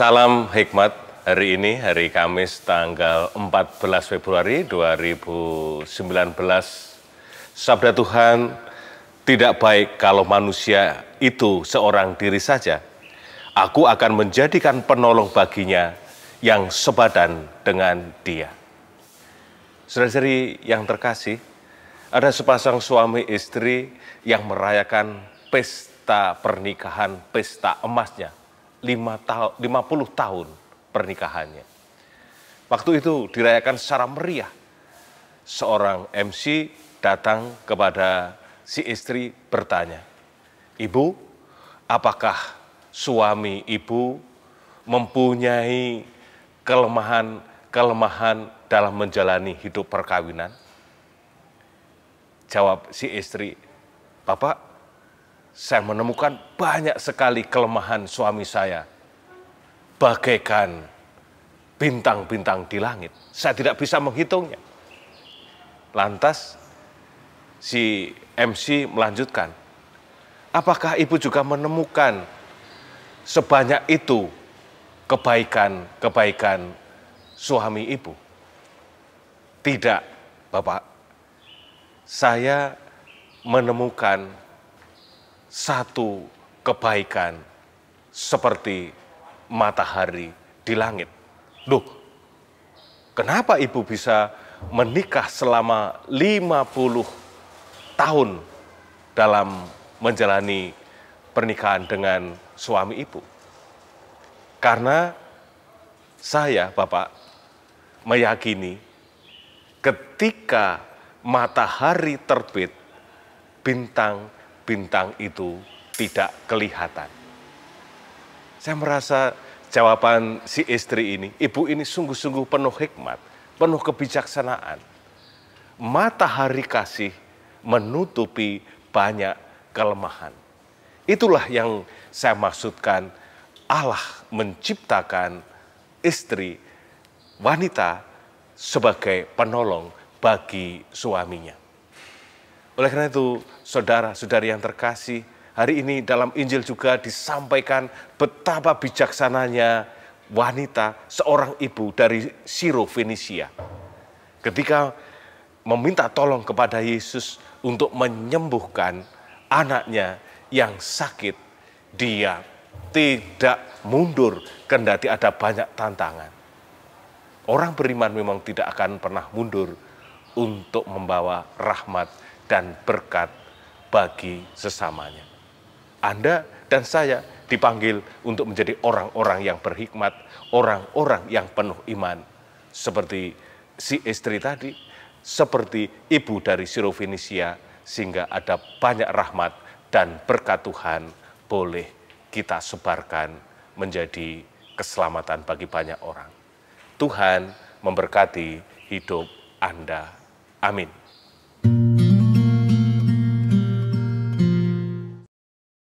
Salam hikmat hari ini, hari Kamis tanggal 14 Februari 2019. Sabda Tuhan, tidak baik kalau manusia itu seorang diri saja. Aku akan menjadikan penolong baginya yang sebadan dengan dia. Saudara-saudari yang terkasih, ada sepasang suami istri yang merayakan pesta pernikahan, pesta emasnya lima 50 tahun pernikahannya. Waktu itu dirayakan secara meriah. Seorang MC datang kepada si istri bertanya, Ibu, apakah suami ibu mempunyai kelemahan-kelemahan dalam menjalani hidup perkawinan? Jawab si istri, Bapak, saya menemukan banyak sekali kelemahan suami saya. Bagaikan bintang-bintang di langit. Saya tidak bisa menghitungnya. Lantas si MC melanjutkan, apakah ibu juga menemukan sebanyak itu kebaikan-kebaikan suami ibu? Tidak, Bapak. Saya menemukan satu kebaikan seperti matahari di langit. Duh, kenapa ibu bisa menikah selama 50 tahun dalam menjalani pernikahan dengan suami ibu? Karena saya, Bapak, meyakini ketika matahari terbit, bintang bintang itu tidak kelihatan. Saya merasa jawaban si istri ini, ibu ini sungguh-sungguh penuh hikmat, penuh kebijaksanaan. Matahari kasih menutupi banyak kelemahan. Itulah yang saya maksudkan Allah menciptakan istri wanita sebagai penolong bagi suaminya. Oleh karena itu, saudara-saudari yang terkasih, hari ini dalam Injil juga disampaikan betapa bijaksananya wanita seorang ibu dari Siro Fenisia. Ketika meminta tolong kepada Yesus untuk menyembuhkan anaknya yang sakit, dia tidak mundur kendati ada banyak tantangan. Orang beriman memang tidak akan pernah mundur untuk membawa rahmat dan berkat bagi sesamanya. Anda dan saya dipanggil untuk menjadi orang-orang yang berhikmat, orang-orang yang penuh iman. Seperti si istri tadi, seperti ibu dari Sirofinisia, sehingga ada banyak rahmat dan berkat Tuhan boleh kita sebarkan menjadi keselamatan bagi banyak orang. Tuhan memberkati hidup Anda. Amin.